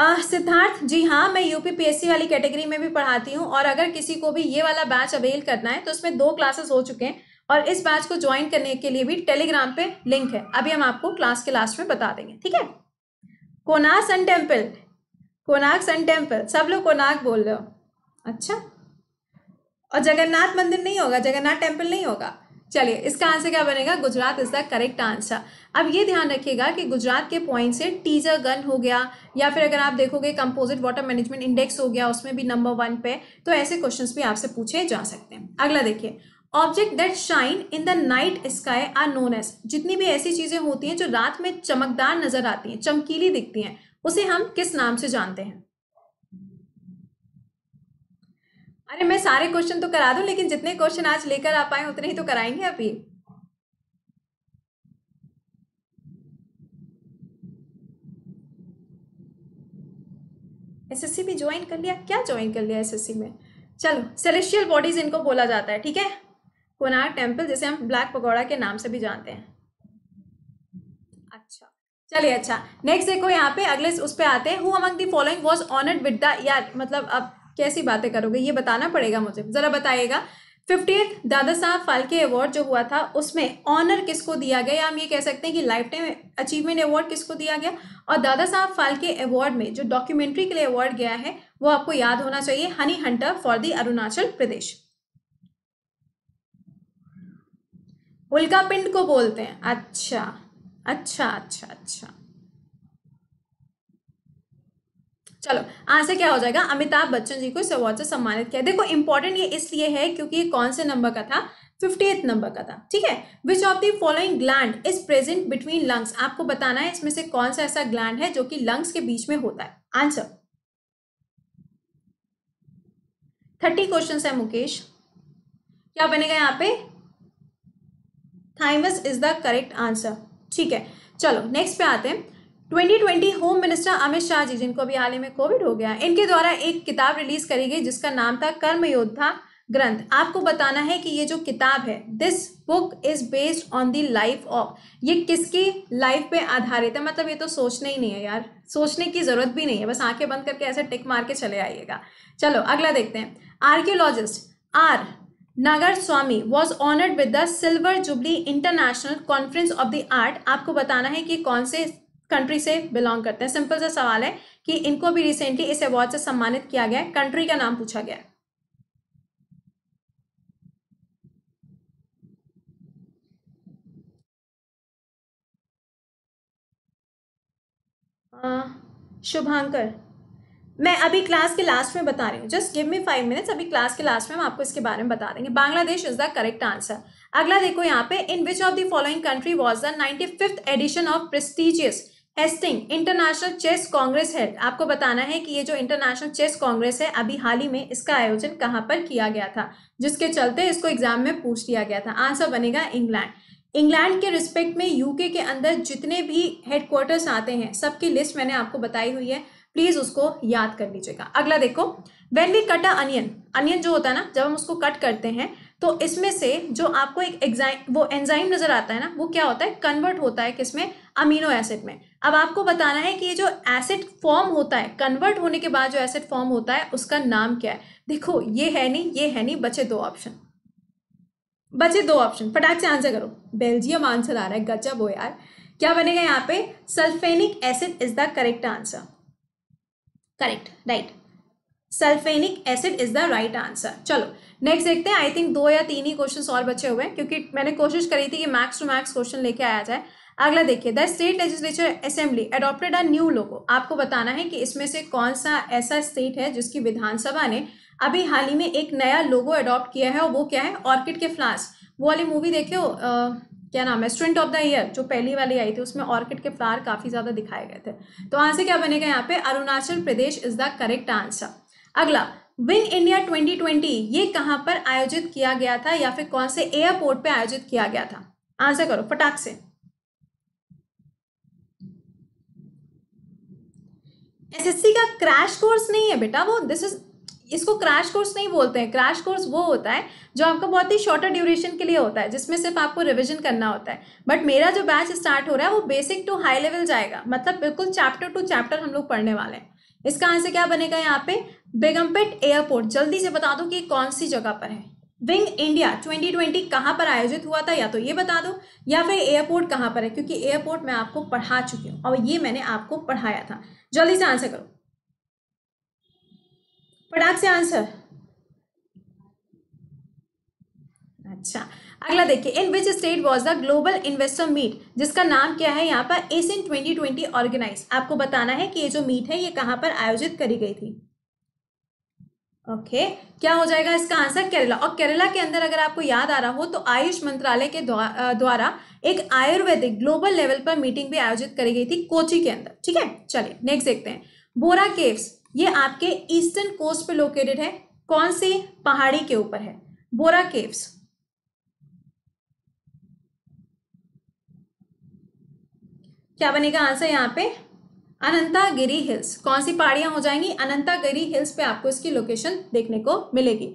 Uh, सिद्धार्थ जी हाँ मैं यूपी पीएससी वाली कैटेगरी में भी पढ़ाती हूँ और अगर किसी को भी ये वाला बैच अवेल करना है तो उसमें दो क्लासेस हो चुके हैं और इस बैच को ज्वाइन करने के लिए भी टेलीग्राम पे लिंक है अभी हम आपको क्लास के लास्ट में बता देंगे ठीक है कोना सन टेम्पल कोनाक सन टेम्पल सब लोग कोनाक बोल रहे हो अच्छा और जगन्नाथ मंदिर नहीं होगा जगन्नाथ टेम्पल नहीं होगा चलिए इसका आंसर क्या बनेगा Gujarat is the correct answer अब ये ध्यान रखिएगा कि गुजरात के पॉइंट से टीजर गन हो गया या फिर अगर आप देखोगे कंपोजिट वाटर मैनेजमेंट इंडेक्स हो गया उसमें भी नंबर वन पे तो ऐसे क्वेश्चंस भी आपसे पूछे जा सकते हैं अगला देखिए object that shine in the night sky are known as जितनी भी ऐसी चीज़ें होती हैं जो रात में चमकदार नजर आती हैं चमकीली दिखती हैं उसे हम किस नाम से जानते हैं अरे मैं सारे क्वेश्चन तो करा दूं लेकिन जितने क्वेश्चन आज लेकर आ पाए उतने ही तो कराएंगे अभी एसएससी भी ज्वाइन कर लिया क्या ज्वाइन कर लिया एसएससी में चलो सेलेशियल बॉडीज इनको बोला जाता है ठीक है कोनार टेम्पल जिसे हम ब्लैक पकौड़ा के नाम से भी जानते हैं चलिए अच्छा नेक्स्ट देखो यहाँ पे अगले उस पर आते हैं who among the following was honoured with the यार मतलब अब कैसी बातें करोगे ये बताना पड़ेगा मुझे ज़रा बताइएगा फिफ्टीथ दादा साहब फाल्के अवार्ड जो हुआ था उसमें ऑनर किसको दिया गया या हम ये कह सकते हैं कि लाइफ टाइम अचीवमेंट अवार्ड किसको दिया गया और दादा साहब फाल्के अवार्ड में जो डॉक्यूमेंट्री के लिए अवार्ड गया है वो आपको याद होना चाहिए honey hunter for the Arunachal Pradesh उल्का पिंड को बोलते हैं अच्छा अच्छा अच्छा अच्छा चलो आंसर क्या हो जाएगा अमिताभ बच्चन जी को इस अवार्ड से सम्मानित किया देखो इंपॉर्टेंट ये इसलिए है क्योंकि ये कौन से नंबर का था फिफ्टी नंबर का था ठीक है which of the following gland is present between lungs आपको बताना है इसमें से कौन सा ऐसा ग्लैंड है जो कि लंग्स के बीच में होता है आंसर थर्टी क्वेश्चन है मुकेश क्या बनेगा यहाँ पे thymus is the correct answer ठीक है चलो नेक्स्ट पे आते हैं 2020 होम मिनिस्टर अमित शाह जी जिनको अभी हाल ही में कोविड हो गया इनके द्वारा एक किताब रिलीज करी गई जिसका नाम था कर्म योद्धा ग्रंथ आपको बताना है कि ये जो किताब है this book is based on the life of ये किसकी लाइफ पे आधारित है मतलब ये तो सोचना ही नहीं है यार सोचने की जरूरत भी नहीं है बस आंखें बंद करके ऐसे टिक मार के चले आइएगा चलो अगला देखते हैं archaeologist R Swami was honoured with the silver jubilee international conference of the art आपको बताना है कि कौन से कंट्री से बिलोंग करते हैं सिंपल सा सवाल है कि इनको भी रिसेंटली इस अवार्ड से सम्मानित किया गया कंट्री का नाम पूछा गया शुभांकर मैं अभी क्लास के लास्ट में बता रही हूँ just give me five minutes अभी क्लास के लास्ट में हम आपको इसके बारे में बता देंगे Bangladesh is the correct answer अगला देखो यहाँ पे in which of the following country was the ninety fifth edition of prestigious Hastings international chess congress held आपको बताना है कि ये जो इंटरनेशनल चेस कांग्रेस है अभी हाल ही में इसका आयोजन कहाँ पर किया गया था जिसके चलते इसको एग्जाम में पूछ लिया गया था आंसर बनेगा इंग्लैंड इंग्लैंड के रिस्पेक्ट में यूके के अंदर जितने भी हेडक्वार्टर्स आते हैं सबकी लिस्ट मैंने आपको बताई हुई है प्लीज उसको याद कर लीजिएगा अगला देखो when we cut a onion onion जो होता है ना जब हम उसको कट करते हैं तो इसमें से जो आपको एक एग्जाइम वो एंजाइम नजर आता है ना वो क्या होता है कन्वर्ट होता है किसमें अमीनो एसिड में अब आपको बताना है कि ये जो एसिड फॉर्म होता है कन्वर्ट होने के बाद जो एसिड फॉर्म होता है उसका नाम क्या है देखो ये है नहीं ये है नहीं बचे दो ऑप्शन बचे दो ऑप्शन फटाक से आंसर करो बेल्जियम आंसर आ रहा है गजब हो यार क्या बनेगा यहाँ पे sulphenic acid is the correct answer correct right sulphenic acid is the right answer चलो नेक्स्ट देखते हैं आई थिंक दो या तीन ही क्वेश्चन और बचे हुए हैं क्योंकि मैंने कोशिश करी थी कि मैक्स टू मैक्स क्वेश्चन लेके आया जाए अगला देखिए the state legislature assembly adopted a new logo आपको बताना है कि इसमें से कौन सा ऐसा स्टेट है जिसकी विधानसभा ने अभी हाल ही में एक नया लोगो एडॉप्ट किया है और वो क्या है ऑर्किड के फ्लास वो वाली मूवी देखे हो क्या नाम है स्टूडेंट ऑफ द ईयर जो पहली वाली आई थी उसमें ऑर्किड के फ्लावर काफ़ी ज़्यादा दिखाए गए थे तो वहाँ से क्या बनेगा यहाँ पे Arunachal Pradesh is the correct answer अगला विंग इंडिया 2020 ये कहाँ पर आयोजित किया गया था या फिर कौन से एयरपोर्ट पे आयोजित किया गया था आंसर करो फटाक से एसएससी का क्रैश कोर्स नहीं है बेटा वो दिस इज इसको क्रैश कोर्स नहीं बोलते हैं क्रैश कोर्स वो होता है जो आपका बहुत ही शॉर्टर ड्यूरेशन के लिए होता है जिसमें सिर्फ आपको रिविजन करना होता है बट मेरा जो बैच स्टार्ट हो रहा है वो बेसिक टू हाई लेवल जाएगा मतलब बिल्कुल चैप्टर टू चैप्टर हम लोग पढ़ने वाले हैं इसका आंसर क्या बनेगा यहाँ पे बेगमपेट एयरपोर्ट जल्दी से बता दो कि कौन सी जगह पर है विंग इंडिया 2020 कहाँ पर आयोजित हुआ था या तो ये बता दो या फिर एयरपोर्ट कहाँ पर है क्योंकि एयरपोर्ट मैं आपको पढ़ा चुकी हूँ और ये मैंने आपको पढ़ाया था जल्दी से आंसर करो फटाक से आंसर अच्छा अगला देखिए in which state was the global investor meet जिसका नाम क्या है यहाँ पर एशियन 2020 ऑर्गेनाइज आपको बताना है कि ये जो मीट है ये कहाँ पर आयोजित करी गई थी ओके okay. क्या हो जाएगा इसका आंसर केरला और केरला के अंदर अगर आपको याद आ रहा हो तो आयुष मंत्रालय के द्वारा एक आयुर्वेदिक ग्लोबल लेवल पर मीटिंग भी आयोजित करी गई थी कोची के अंदर ठीक है चलिए नेक्स्ट देखते हैं बोरा केव्स ये आपके ईस्टर्न कोस्ट पे लोकेटेड है कौन से पहाड़ी के ऊपर है बोरा केव्स क्या बनेगा आंसर यहाँ पे अनंतागिरी हिल्स कौन सी पहाड़ियां हो जाएंगी अनंतागिरी हिल्स पे आपको इसकी लोकेशन देखने को मिलेगी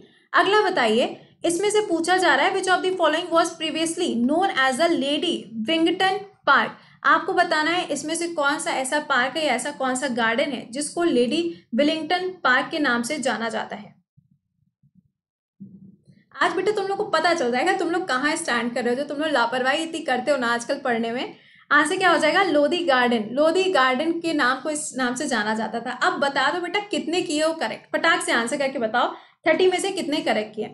अगला बताइए इसमें से पूछा जा रहा है which of the following was previously known as a Lady Willingdon Park आपको बताना है इसमें से कौन सा ऐसा पार्क है या ऐसा कौन सा गार्डन है जिसको लेडी विलिंगटन पार्क के नाम से जाना जाता है आज बेटा तुम लोग को पता चल जाएगा तुम लोग कहाँ स्टैंड कर रहे हो जो तुम लोग लापरवाही इतनी करते हो ना आजकल पढ़ने में आज से क्या हो जाएगा लोधी गार्डन लोधी गार्डन के नाम को इस नाम से जाना जाता था अब बता दो बेटा कितने किए हो करेक्ट फटाक से आंसर करके बताओ थर्टी में से कितने करेक्ट किए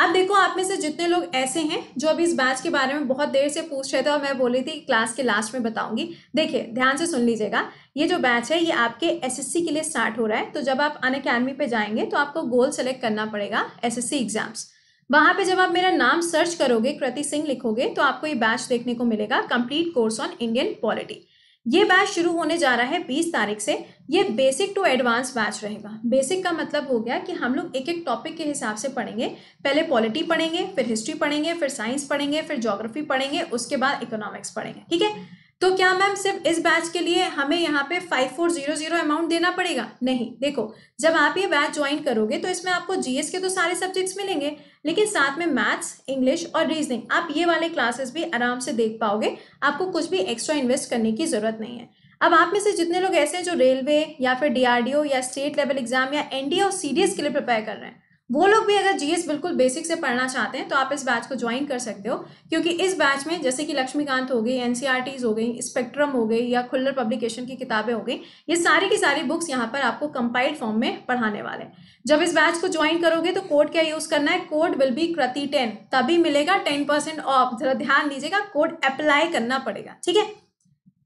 अब देखो आप में से जितने लोग ऐसे हैं जो अभी इस बैच के बारे में बहुत देर से पूछ रहे थे और मैं बोली थी क्लास के लास्ट में बताऊंगी देखिए ध्यान से सुन लीजिएगा ये जो बैच है ये आपके एसएससी के लिए स्टार्ट हो रहा है तो जब आप अन अकेडमी पर जाएंगे तो आपको गोल सेलेक्ट करना पड़ेगा एसएससी एग्जाम्स वहाँ पे जब आप मेरा नाम सर्च करोगे कृति सिंह लिखोगे तो आपको ये बैच देखने को मिलेगा complete course on Indian polity ये बैच शुरू होने जा रहा है बीस तारीख से ये बेसिक टू एडवांस बैच रहेगा बेसिक का मतलब हो गया कि हम लोग एक एक टॉपिक के हिसाब से पढ़ेंगे पहले पॉलिटी पढ़ेंगे फिर हिस्ट्री पढ़ेंगे फिर साइंस पढ़ेंगे फिर जोग्राफी पढ़ेंगे उसके बाद इकोनॉमिक्स पढ़ेंगे ठीक है तो क्या मैम सिर्फ इस बैच के लिए हमें यहाँ पे five four zero zero amount देना पड़ेगा नहीं देखो जब आप ये बैच ज्वाइन करोगे तो इसमें आपको जीएस के तो सारे सब्जेक्ट्स मिलेंगे लेकिन साथ में मैथ्स इंग्लिश और रीजनिंग आप ये वाले क्लासेस भी आराम से देख पाओगे आपको कुछ भी एक्स्ट्रा इन्वेस्ट करने की ज़रूरत नहीं है अब आप में से जितने लोग ऐसे हैं जो रेलवे या फिर डीआरडीओ या स्टेट लेवल एग्जाम या एनडीए और सीडीएस के लिए प्रिपेयर कर रहे हैं वो लोग भी अगर जीएस बिल्कुल बेसिक से पढ़ना चाहते हैं तो आप इस बैच को ज्वाइन कर सकते हो क्योंकि इस बैच में जैसे कि लक्ष्मीकांत हो गई एनसीआर e हो गई स्पेक्ट्रम हो गई या खुल्लर पब्लिकेशन की किताबें हो गई ये सारी की सारी बुक्स यहाँ पर आपको कंपाइल्ड फॉर्म में पढ़ाने वाले हैं जब इस बैच को ज्वाइन करोगे तो कोड क्या यूज़ करना है code will be Kriti ten तभी मिलेगा टेन परसेंट ऑफ जरा ध्यान दीजिएगा कोड अप्लाई करना पड़ेगा ठीक है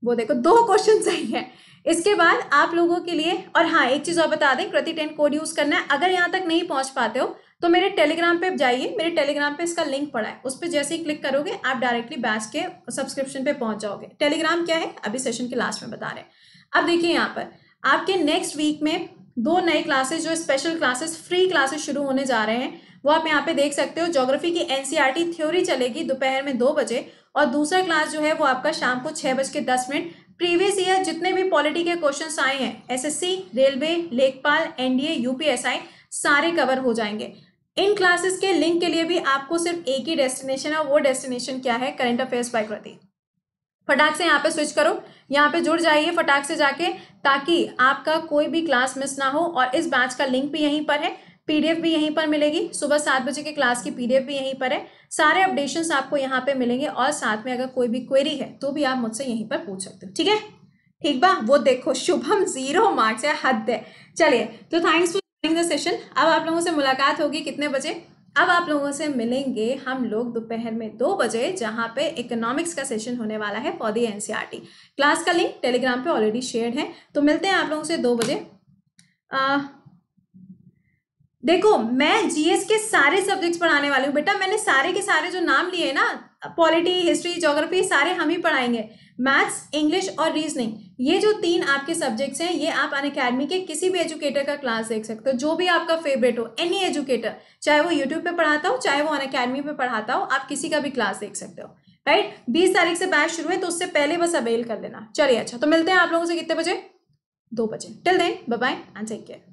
वो देखो दो क्वेश्चन सही है इसके बाद आप लोगों के लिए और हाँ एक चीज़ और बता दें प्रति टेन कोड यूज़ करना है अगर यहाँ तक नहीं पहुँच पाते हो तो मेरे टेलीग्राम पे जाइए मेरे टेलीग्राम पे इसका लिंक पड़ा है उस पर जैसे ही क्लिक करोगे आप डायरेक्टली बैच के सब्सक्रिप्शन पे पहुंच जाओगे टेलीग्राम क्या है अभी सेशन के लास्ट में बता रहे हैं अब देखिए यहाँ पर आपके नेक्स्ट वीक में दो नए क्लासेस जो स्पेशल क्लासेस फ्री क्लासेस शुरू होने जा रहे हैं वो आप यहाँ पे देख सकते हो ज्योग्राफी की एनसीईआरटी थ्योरी चलेगी दोपहर में दो बजे और दूसरा क्लास जो है वो आपका शाम को छः बज के दस मिनट प्रीवियस ईयर जितने भी पॉलिटी के क्वेश्चन आए हैं एसएससी रेलवे लेखपाल एनडीए यूपीएसआई सारे कवर हो जाएंगे इन क्लासेस के लिंक के लिए भी आपको सिर्फ एक ही डेस्टिनेशन है वो डेस्टिनेशन क्या है करंट अफेयर्स बाय कृति फटाक से यहाँ पे स्विच करो यहाँ पे जुड़ जाइए फटाक से जाके ताकि आपका कोई भी क्लास मिस ना हो और इस बैच का लिंक भी यहीं पर है पीडीएफ भी यहीं पर मिलेगी सुबह सात बजे के क्लास की पीडीएफ भी यहीं पर है सारे अपडेशंस आपको यहाँ पे मिलेंगे और साथ में अगर कोई भी क्वेरी है तो भी आप मुझसे यहीं पर पूछ सकते हो ठीक है ठीक बा वो देखो शुभम जीरो मार्क्स है हद है चलिए तो थैंक्स फॉर द सेशन अब आप लोगों से मुलाकात होगी कितने बजे अब आप लोगों से मिलेंगे हम लोग दोपहर में दो बजे जहाँ पे इकोनॉमिक्स का सेशन होने वाला है फॉर दी एनसीईआरटी क्लास का लिंक टेलीग्राम पे ऑलरेडी शेयर है तो मिलते हैं आप लोगों से दो बजे आ, देखो मैं जीएस के सारे सब्जेक्ट्स पढ़ाने वाली हूँ बेटा मैंने सारे के सारे जो नाम लिए ना पॉलिटी हिस्ट्री जोग्राफी सारे हम ही पढ़ाएंगे मैथ्स इंग्लिश और रीजनिंग ये जो तीन आपके सब्जेक्ट्स हैं ये आप अन अकेडमी के किसी भी एजुकेटर का क्लास देख सकते हो जो भी आपका फेवरेट हो एनी एजुकेटर चाहे वो यूट्यूब पे पढ़ाता हो चाहे वो अन अकेडमी पे पढ़ाता हो आप किसी का भी क्लास देख सकते हो राइट बीस तारीख से बैच शुरू है तो उससे पहले बस अवेल कर लेना चलिए अच्छा तो मिलते हैं आप लोगों से कितने बजे दो बजे till then bye and take care